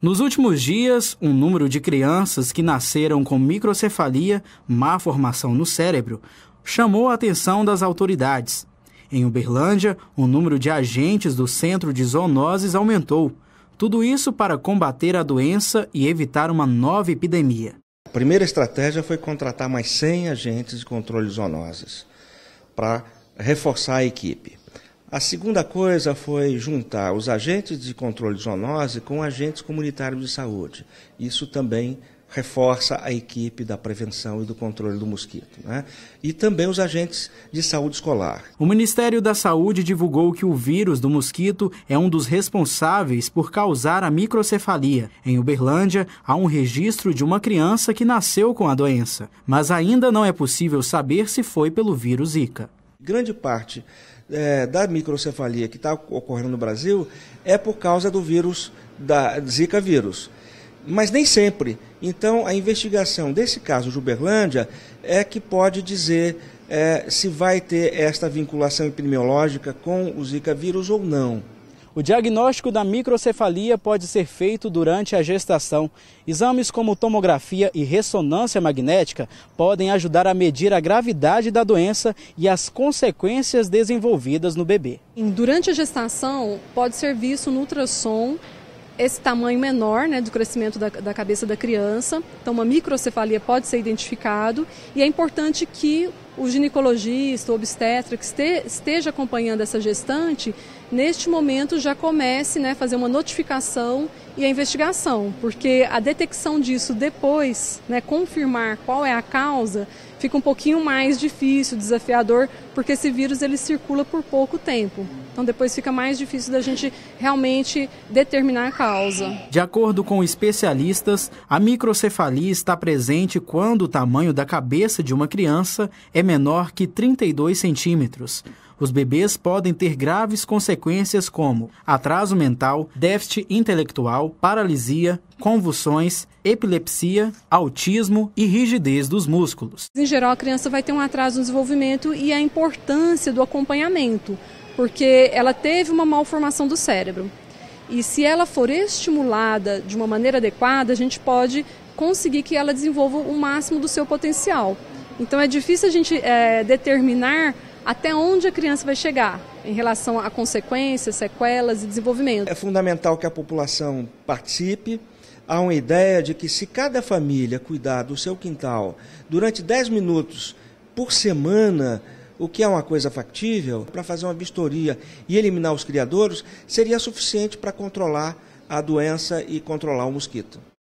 Nos últimos dias, um número de crianças que nasceram com microcefalia, má formação no cérebro, chamou a atenção das autoridades. Em Uberlândia, o número de agentes do centro de zoonoses aumentou. Tudo isso para combater a doença e evitar uma nova epidemia. A primeira estratégia foi contratar mais 100 agentes de controle de zoonoses para reforçar a equipe. A segunda coisa foi juntar os agentes de controle de zoonose com agentes comunitários de saúde. Isso também reforça a equipe da prevenção e do controle do mosquito, né? e também os agentes de saúde escolar. O Ministério da Saúde divulgou que o vírus do mosquito é um dos responsáveis por causar a microcefalia. Em Uberlândia, há um registro de uma criança que nasceu com a doença, mas ainda não é possível saber se foi pelo vírus Zika grande parte é, da microcefalia que está ocorrendo no Brasil é por causa do vírus da Zika vírus. Mas nem sempre. Então, a investigação desse caso de Uberlândia é que pode dizer é, se vai ter esta vinculação epidemiológica com o Zika vírus ou não. O diagnóstico da microcefalia pode ser feito durante a gestação. Exames como tomografia e ressonância magnética podem ajudar a medir a gravidade da doença e as consequências desenvolvidas no bebê. Durante a gestação, pode ser visto no ultrassom esse tamanho menor né, do crescimento da, da cabeça da criança. Então, uma microcefalia pode ser identificado e é importante que o ginecologista, o obstetra que esteja acompanhando essa gestante, neste momento já comece a né, fazer uma notificação e a investigação, porque a detecção disso depois, né, confirmar qual é a causa, fica um pouquinho mais difícil, desafiador, porque esse vírus ele circula por pouco tempo. Então depois fica mais difícil da gente realmente determinar a causa. De acordo com especialistas, a microcefalia está presente quando o tamanho da cabeça de uma criança é menor que 32 centímetros. Os bebês podem ter graves consequências como atraso mental, déficit intelectual, paralisia, convulsões, epilepsia, autismo e rigidez dos músculos. Em geral, a criança vai ter um atraso no desenvolvimento e a importância do acompanhamento, porque ela teve uma malformação do cérebro. E se ela for estimulada de uma maneira adequada, a gente pode conseguir que ela desenvolva o máximo do seu potencial. Então é difícil a gente é, determinar até onde a criança vai chegar em relação a consequências, sequelas e desenvolvimento. É fundamental que a população participe. Há uma ideia de que se cada família cuidar do seu quintal durante 10 minutos por semana, o que é uma coisa factível, para fazer uma vistoria e eliminar os criadores, seria suficiente para controlar a doença e controlar o mosquito.